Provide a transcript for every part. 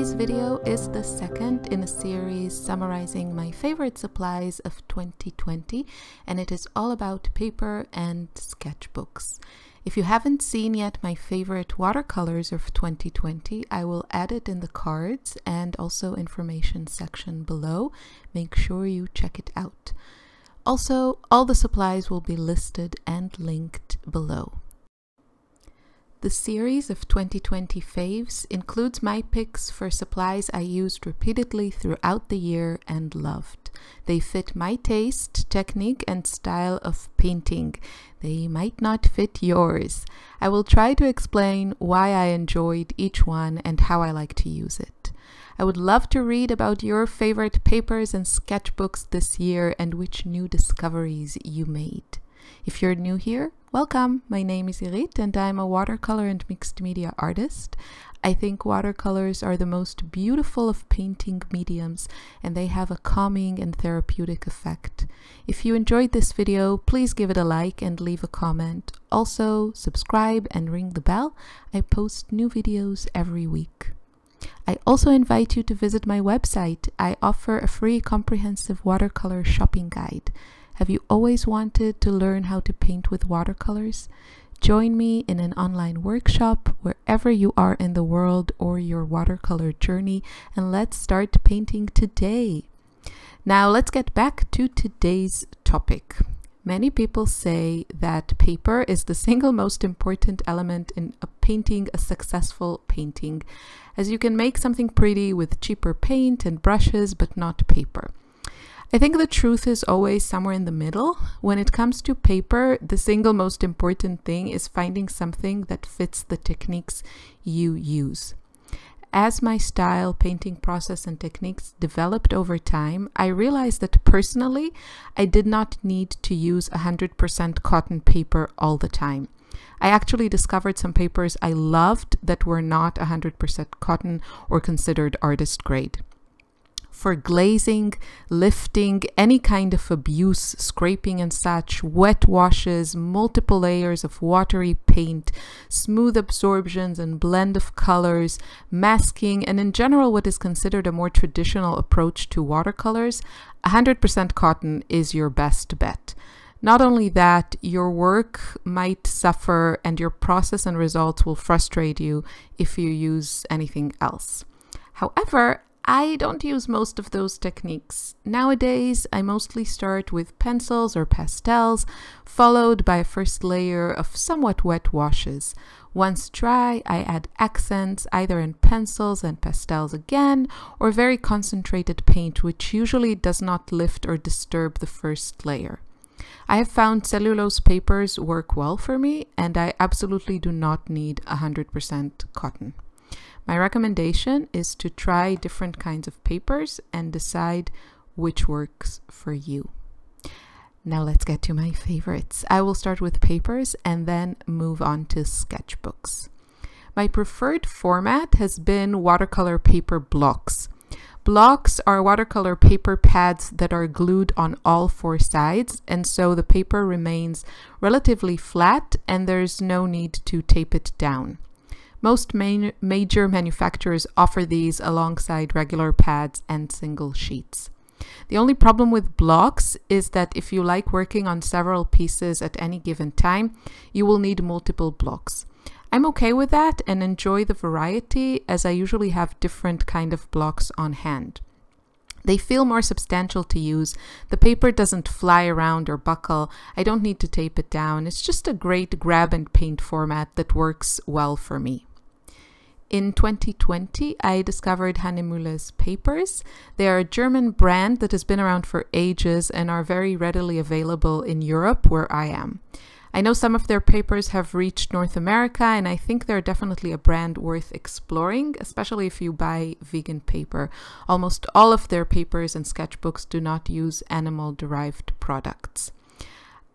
Today's video is the second in a series summarizing my favorite supplies of 2020 and it is all about paper and sketchbooks. If you haven't seen yet my favorite watercolors of 2020, I will add it in the cards and also information section below. Make sure you check it out. Also, all the supplies will be listed and linked below. The series of 2020 faves includes my picks for supplies I used repeatedly throughout the year and loved. They fit my taste, technique, and style of painting. They might not fit yours. I will try to explain why I enjoyed each one and how I like to use it. I would love to read about your favorite papers and sketchbooks this year and which new discoveries you made. If you're new here, welcome! My name is Irit and I'm a watercolor and mixed media artist. I think watercolors are the most beautiful of painting mediums and they have a calming and therapeutic effect. If you enjoyed this video, please give it a like and leave a comment. Also, subscribe and ring the bell. I post new videos every week. I also invite you to visit my website. I offer a free comprehensive watercolor shopping guide. Have you always wanted to learn how to paint with watercolors? Join me in an online workshop wherever you are in the world or your watercolor journey, and let's start painting today. Now, let's get back to today's topic. Many people say that paper is the single most important element in a painting a successful painting, as you can make something pretty with cheaper paint and brushes, but not paper. I think the truth is always somewhere in the middle. When it comes to paper, the single most important thing is finding something that fits the techniques you use. As my style, painting process, and techniques developed over time, I realized that personally, I did not need to use 100% cotton paper all the time. I actually discovered some papers I loved that were not 100% cotton or considered artist grade for glazing, lifting, any kind of abuse, scraping and such, wet washes, multiple layers of watery paint, smooth absorptions and blend of colors, masking, and in general what is considered a more traditional approach to watercolors, 100% cotton is your best bet. Not only that, your work might suffer and your process and results will frustrate you if you use anything else. However, I don't use most of those techniques. Nowadays, I mostly start with pencils or pastels, followed by a first layer of somewhat wet washes. Once dry, I add accents, either in pencils and pastels again, or very concentrated paint, which usually does not lift or disturb the first layer. I have found cellulose papers work well for me, and I absolutely do not need 100% cotton. My recommendation is to try different kinds of papers and decide which works for you. Now let's get to my favorites. I will start with papers and then move on to sketchbooks. My preferred format has been watercolor paper blocks. Blocks are watercolor paper pads that are glued on all four sides and so the paper remains relatively flat and there's no need to tape it down. Most main, major manufacturers offer these alongside regular pads and single sheets. The only problem with blocks is that if you like working on several pieces at any given time, you will need multiple blocks. I'm okay with that and enjoy the variety as I usually have different kind of blocks on hand. They feel more substantial to use. The paper doesn't fly around or buckle. I don't need to tape it down. It's just a great grab and paint format that works well for me in 2020, I discovered Hannemüller's papers. They are a German brand that has been around for ages and are very readily available in Europe, where I am. I know some of their papers have reached North America, and I think they're definitely a brand worth exploring, especially if you buy vegan paper. Almost all of their papers and sketchbooks do not use animal derived products.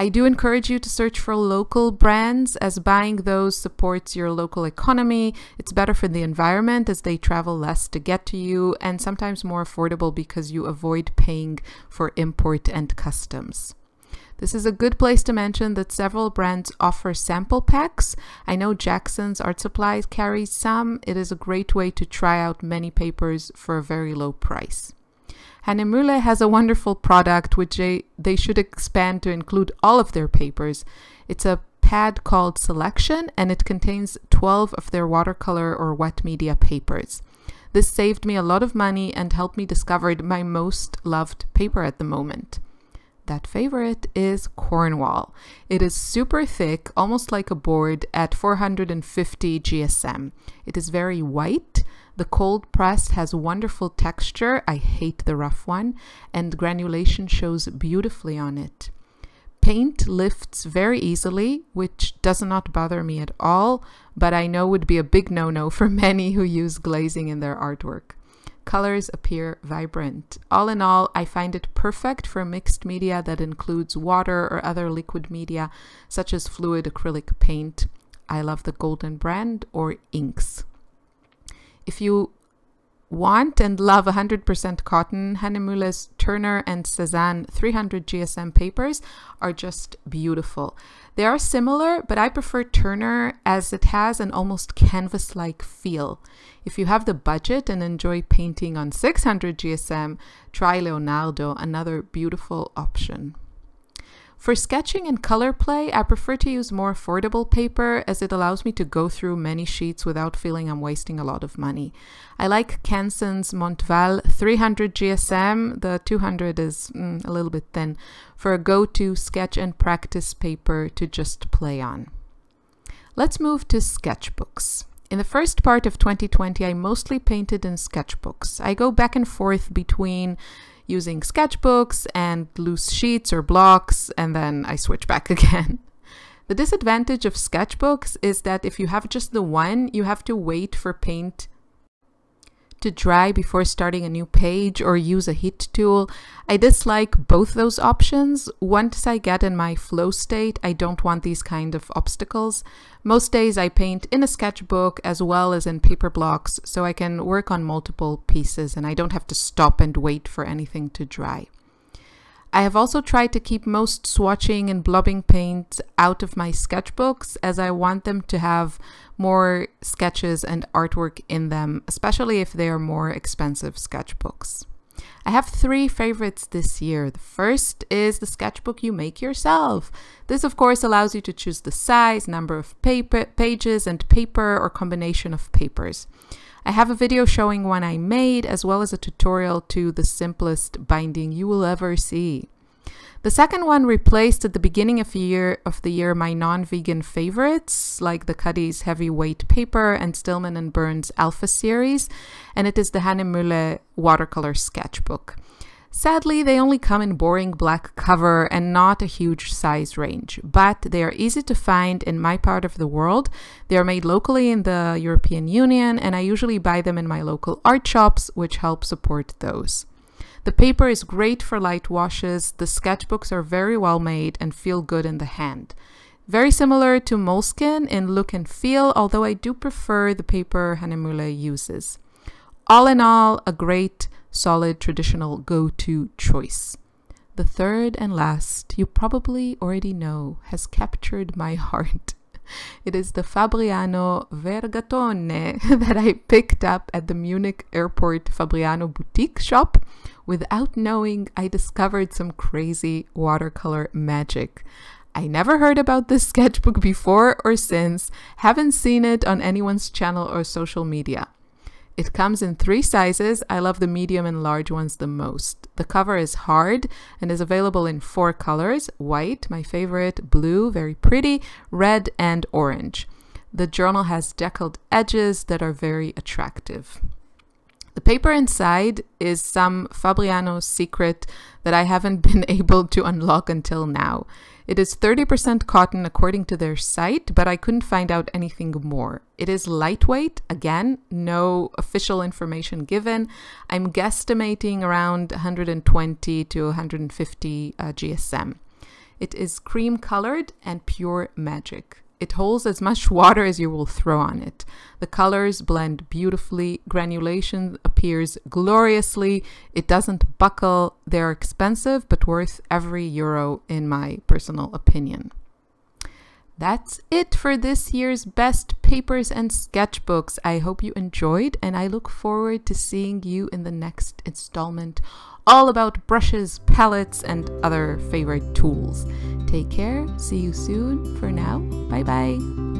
I do encourage you to search for local brands as buying those supports your local economy. It's better for the environment as they travel less to get to you and sometimes more affordable because you avoid paying for import and customs. This is a good place to mention that several brands offer sample packs. I know Jackson's Art Supplies carries some. It is a great way to try out many papers for a very low price. Hanemühle has a wonderful product which they, they should expand to include all of their papers. It's a pad called Selection and it contains 12 of their watercolor or wet media papers. This saved me a lot of money and helped me discover my most loved paper at the moment. That favorite is Cornwall. It is super thick, almost like a board, at 450 GSM. It is very white, the cold press has wonderful texture. I hate the rough one. And granulation shows beautifully on it. Paint lifts very easily, which does not bother me at all, but I know would be a big no-no for many who use glazing in their artwork colors appear vibrant. All in all, I find it perfect for mixed media that includes water or other liquid media, such as fluid acrylic paint. I love the Golden brand or inks if you want and love 100% cotton, Hennemüller's Turner and Cezanne 300 GSM papers are just beautiful. They are similar, but I prefer Turner as it has an almost canvas-like feel. If you have the budget and enjoy painting on 600 GSM, try Leonardo, another beautiful option. For sketching and color play, I prefer to use more affordable paper as it allows me to go through many sheets without feeling I'm wasting a lot of money. I like Cansen's Montval 300 GSM, the 200 is mm, a little bit thin, for a go-to sketch and practice paper to just play on. Let's move to sketchbooks. In the first part of 2020, I mostly painted in sketchbooks. I go back and forth between using sketchbooks and loose sheets or blocks, and then I switch back again. the disadvantage of sketchbooks is that if you have just the one, you have to wait for paint to dry before starting a new page or use a heat tool. I dislike both those options. Once I get in my flow state, I don't want these kind of obstacles. Most days I paint in a sketchbook as well as in paper blocks so I can work on multiple pieces and I don't have to stop and wait for anything to dry. I have also tried to keep most swatching and blobbing paints out of my sketchbooks as I want them to have more sketches and artwork in them, especially if they are more expensive sketchbooks. I have three favorites this year. The first is the sketchbook you make yourself. This, of course, allows you to choose the size, number of paper, pages, and paper or combination of papers. I have a video showing one I made as well as a tutorial to the simplest binding you will ever see. The second one replaced at the beginning of, year, of the year my non-vegan favorites like the Cuddy's Heavyweight Paper and Stillman and Burns Alpha series, and it is the Hanne Mühle watercolor sketchbook. Sadly, they only come in boring black cover and not a huge size range, but they are easy to find in my part of the world. They are made locally in the European Union, and I usually buy them in my local art shops, which help support those. The paper is great for light washes, the sketchbooks are very well made and feel good in the hand. Very similar to Moleskin in look and feel, although I do prefer the paper Hanemule uses. All in all, a great solid traditional go to choice. The third and last, you probably already know, has captured my heart. It is the Fabriano Vergatone that I picked up at the Munich airport Fabriano boutique shop. Without knowing, I discovered some crazy watercolor magic. I never heard about this sketchbook before or since, haven't seen it on anyone's channel or social media. It comes in three sizes. I love the medium and large ones the most. The cover is hard and is available in four colors white, my favorite, blue, very pretty, red, and orange. The journal has deckled edges that are very attractive. The paper inside is some Fabriano secret that I haven't been able to unlock until now. It is 30% cotton according to their site, but I couldn't find out anything more. It is lightweight, again, no official information given. I'm guesstimating around 120 to 150 uh, GSM. It is cream colored and pure magic. It holds as much water as you will throw on it. The colors blend beautifully, granulation appears gloriously, it doesn't buckle. They're expensive but worth every euro, in my personal opinion. That's it for this year's best papers and sketchbooks. I hope you enjoyed and I look forward to seeing you in the next installment all about brushes, palettes, and other favorite tools. Take care, see you soon. For now, bye bye.